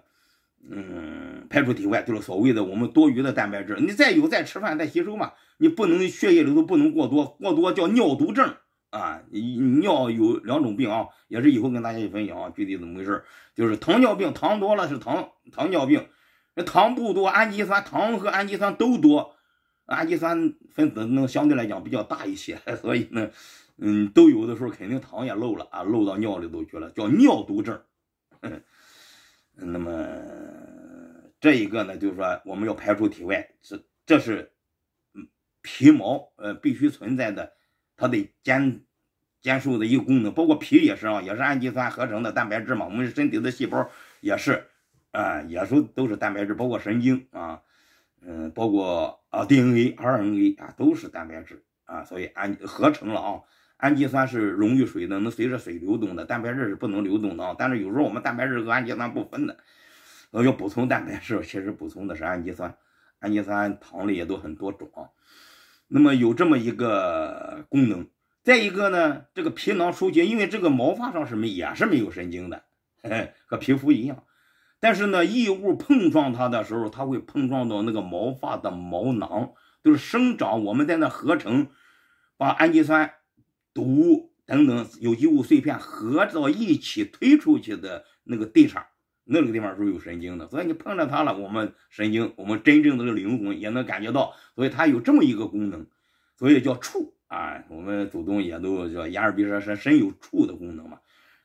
嗯，排出体外，就是所谓的我们多余的蛋白质。你再有再吃饭再吸收嘛，你不能血液里头不能过多，过多叫尿毒症啊。尿有两种病啊，也是以后跟大家一分享啊，具体怎么回事，就是糖尿病糖多了是糖糖尿病，那糖不多氨基酸糖和氨基酸都多。氨基酸分子能相对来讲比较大一些，所以呢，嗯，都有的时候肯定糖也漏了啊，漏到尿里头去了，叫尿毒症。那么这一个呢，就是说我们要排出体外，这这是嗯皮毛呃必须存在的，它得兼兼受的一个功能，包括皮也是啊，也是氨基酸合成的蛋白质嘛，我们身体的细胞也是，啊，也是都是蛋白质，包括神经啊。嗯，包括啊 DNA、RNA 啊都是蛋白质啊，所以氨合成了啊。氨基酸是溶于水的，能随着水流动的，蛋白质是不能流动的。啊。但是有时候我们蛋白质和氨基酸不分的，要补充蛋白质，其实补充的是氨基酸。氨基酸、糖类也都很多种啊。那么有这么一个功能。再一个呢，这个皮囊收筋，因为这个毛发上是没也是没有神经的，和皮肤一样。但是呢，异物碰撞它的时候，它会碰撞到那个毛发的毛囊，就是生长我们在那合成，把氨基酸、毒等等有机物碎片合到一起推出去的那个地上，那个地方是有神经的，所以你碰着它了，我们神经，我们真正的灵魂也能感觉到，所以它有这么一个功能，所以叫触啊，我们祖宗也都叫眼耳鼻舌身有触的功能嘛。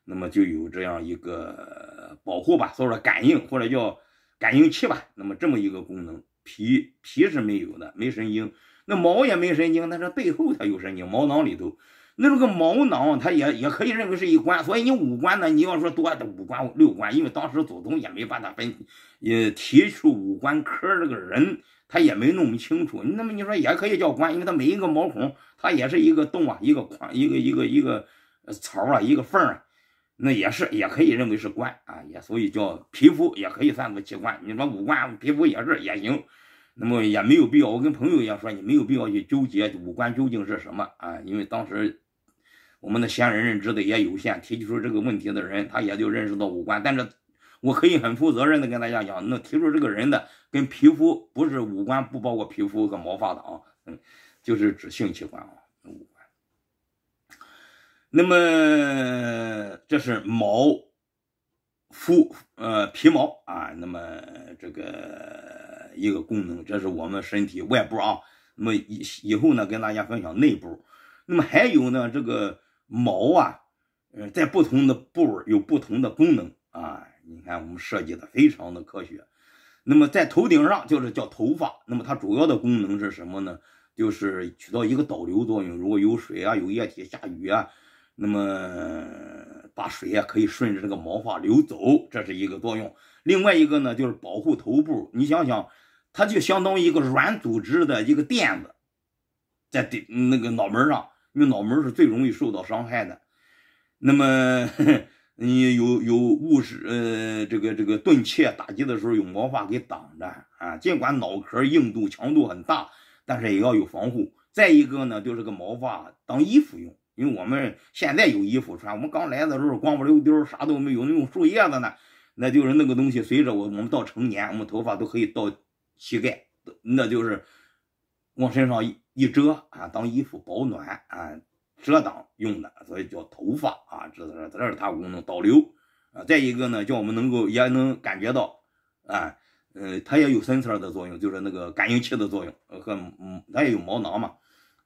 那么就有这样一个保护吧，所以说感应或者叫感应器吧。那么这么一个功能，皮皮是没有的，没神经，那毛也没神经，但是背后它有神经，毛囊里头，那这个毛囊它也也可以认为是一关。所以你五官呢，你要说多的五官六关，因为当时祖宗也没把它分，也提出五官科这个人他也没弄清楚。那么你说也可以叫关，因为它每一个毛孔它也是一个洞啊，一个框，一个一个一个槽啊，一个缝啊。那也是，也可以认为是官啊，也所以叫皮肤也可以算作器官。你说五官、皮肤也是也行，那么也没有必要。我跟朋友一样说，你没有必要去纠结五官究竟是什么啊，因为当时我们的先人认知的也有限，提出出这个问题的人，他也就认识到五官。但是，我可以很负责任的跟大家讲，那提出这个人的，跟皮肤不是五官不包括皮肤和毛发的啊，嗯，就是指性器官啊。那么这是毛，肤呃皮毛啊，那么这个一个功能，这是我们身体外部啊。那么以以后呢，跟大家分享内部。那么还有呢，这个毛啊，呃，在不同的部位有不同的功能啊。你看我们设计的非常的科学。那么在头顶上就是叫头发，那么它主要的功能是什么呢？就是起到一个导流作用。如果有水啊，有液体，下雨啊。那么，把水呀可以顺着这个毛发流走，这是一个作用。另外一个呢，就是保护头部。你想想，它就相当于一个软组织的一个垫子，在顶那个脑门上，因为脑门是最容易受到伤害的。那么，你有有误事呃，这个这个钝器打击的时候，有毛发给挡着啊。尽管脑壳硬度强度很大，但是也要有防护。再一个呢，就是个毛发当衣服用。因为我们现在有衣服穿，我们刚来的时候光不溜丢，啥都没有，用树叶子呢，那就是那个东西。随着我，我们到成年，我们头发都可以到膝盖，那就是往身上一一遮啊，当衣服保暖啊，遮挡用的，所以叫头发啊。这是这是它功能导流啊。再一个呢，叫我们能够也能感觉到啊，呃，它也有生层的作用，就是那个感应器的作用和嗯，它也有毛囊嘛。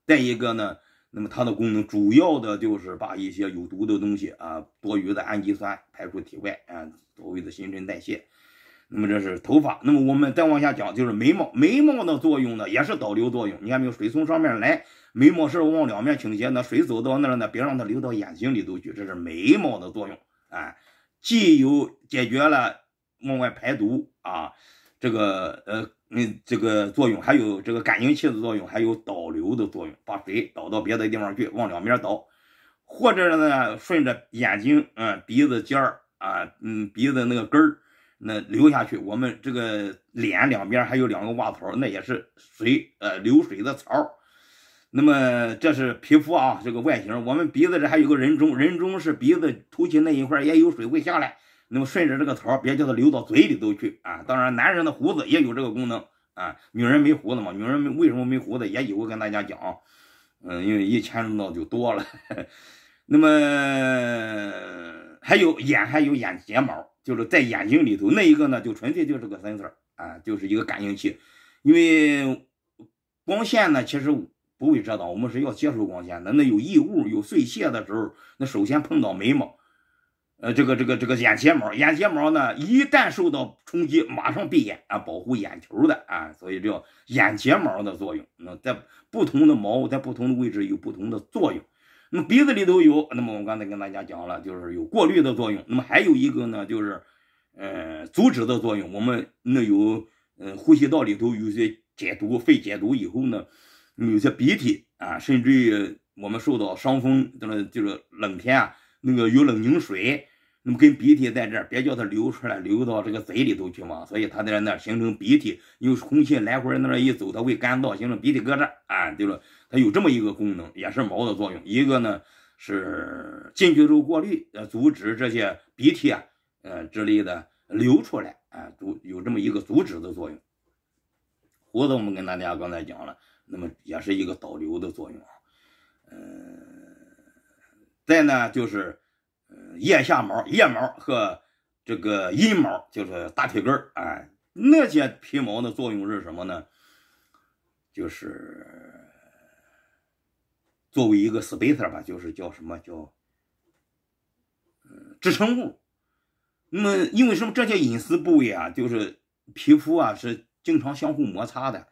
再一个呢。那么它的功能主要的就是把一些有毒的东西啊、多余的氨基酸排出体外啊，所谓的新陈代谢。那么这是头发，那么我们再往下讲就是眉毛，眉毛的作用呢也是导流作用。你看没有，水从上面来，眉毛是往两面倾斜，那水走到那儿呢，别让它流到眼睛里头去，这是眉毛的作用啊，既有解决了往外排毒啊。这个呃嗯，这个作用还有这个感应器的作用，还有导流的作用，把水导到别的地方去，往两边导，或者呢顺着眼睛，嗯鼻子尖儿啊，嗯鼻子那个根儿那流下去。我们这个脸两边还有两个挖槽，那也是水呃流水的槽。那么这是皮肤啊，这个外形。我们鼻子这还有个人中，人中是鼻子凸起那一块，也有水会下来。那么顺着这个槽，别叫它流到嘴里头去啊！当然，男人的胡子也有这个功能啊。女人没胡子嘛？女人为什么没胡子？也以后跟大家讲。嗯，因为一牵扯到就多了。那么还有眼，还有眼睫毛，就是在眼睛里头那一个呢，就纯粹就是个 s e n s o r 啊，就是一个感应器。因为光线呢，其实不会遮挡，我们是要接受光线的。那有异物、有碎屑的时候，那首先碰到眉毛。呃，这个这个这个眼睫毛，眼睫毛呢，一旦受到冲击，马上闭眼啊，保护眼球的啊，所以叫眼睫毛的作用。那在不同的毛，在不同的位置有不同的作用。那么鼻子里头有，那么我刚才跟大家讲了，就是有过滤的作用。那么还有一个呢，就是呃，阻止的作用。我们那有呃，呼吸道里头有些解毒，肺解毒以后呢，有些鼻涕啊，甚至于我们受到伤风，就是就是冷天啊。那个有冷凝水，那么跟鼻涕在这儿，别叫它流出来，流到这个嘴里头去嘛。所以它在那形成鼻涕，有空气来回那儿一走，它会干燥，形成鼻涕疙瘩。啊，对了，它有这么一个功能，也是毛的作用。一个呢是进去之后过滤，呃，阻止这些鼻涕啊，呃之类的流出来。啊，阻有这么一个阻止的作用。胡子我们跟大家刚才讲了，那么也是一个导流的作用。嗯。再呢，就是腋下毛、腋毛和这个阴毛，就是大腿根儿啊，那些皮毛的作用是什么呢？就是作为一个 spacer 吧，就是叫什么叫支撑物。那么，因为什么这些隐私部位啊，就是皮肤啊是经常相互摩擦的，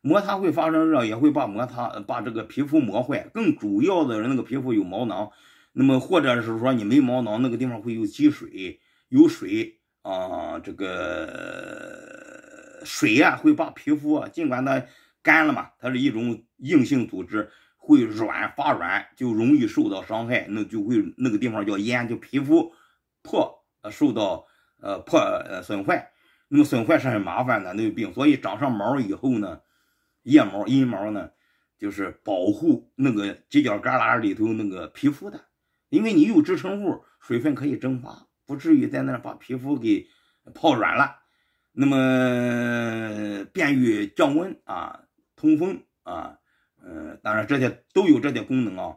摩擦会发生热，也会把摩擦把这个皮肤磨坏。更主要的是，那个皮肤有毛囊。那么，或者是说你没毛囊，那个地方会有积水，有水啊，这个水啊会把皮肤，尽管它干了嘛，它是一种硬性组织，会软发软，就容易受到伤害，那就会那个地方叫炎，就皮肤破，受到呃破呃损坏，那么损坏是很麻烦的那个病，所以长上毛以后呢，腋毛阴毛呢就是保护那个犄角旮旯里头那个皮肤的。因为你有支撑物，水分可以蒸发，不至于在那把皮肤给泡软了，那么便于降温啊，通风啊，嗯，当然这些都有这些功能啊。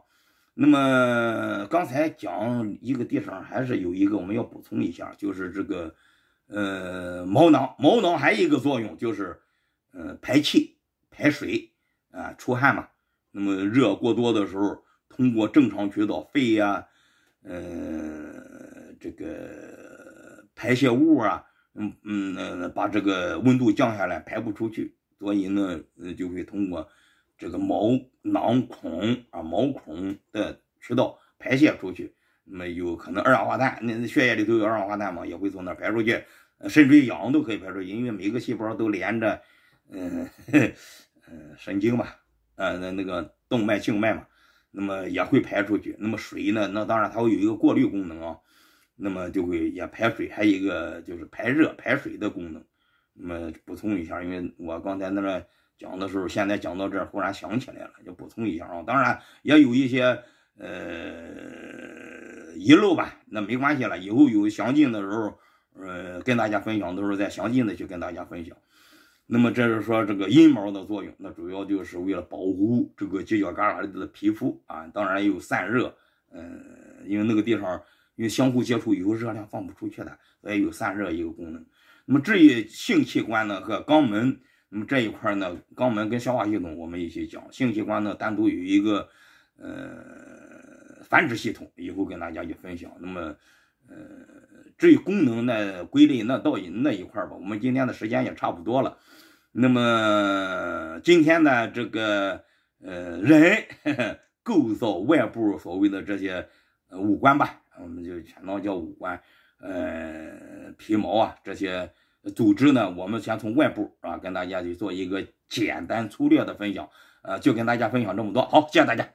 那么刚才讲一个地方还是有一个我们要补充一下，就是这个，呃，毛囊，毛囊还有一个作用就是，呃，排气、排水啊，出汗嘛。那么热过多的时候。通过正常渠道，肺呀，呃，这个排泄物啊，嗯嗯，把这个温度降下来排不出去，所以呢，呃，就会通过这个毛囊孔啊，毛孔的渠道排泄出去。那么有可能二氧化碳，那血液里头有二氧化碳嘛，也会从那排出去，甚至于氧都可以排出，去，因为每个细胞都连着，嗯嗯，神经吧，呃，那那个动脉静脉嘛。那么也会排出去，那么水呢？那当然它会有一个过滤功能啊，那么就会也排水，还有一个就是排热排水的功能。那么补充一下，因为我刚才在那讲的时候，现在讲到这儿，忽然想起来了，就补充一下啊。当然也有一些呃遗漏吧，那没关系了，以后有详尽的时候，呃跟大家分享的时候再详尽的去跟大家分享。那么这是说这个阴毛的作用，那主要就是为了保护这个犄角旮旯的皮肤啊，当然有散热，嗯，因为那个地方因为相互接触以后热量放不出去的，以有散热一个功能。那么至于性器官呢和肛门，那么这一块呢，肛门跟消化系统我们一起讲，性器官呢单独有一个呃繁殖系统，以后跟大家去分享。那么呃至于功能呢归类那到那一块吧，我们今天的时间也差不多了。那么今天呢，这个呃，人构造外部所谓的这些五官吧，我们就全当叫五官，呃，皮毛啊这些组织呢，我们先从外部啊，跟大家去做一个简单粗略的分享，呃，就跟大家分享这么多，好，谢谢大家。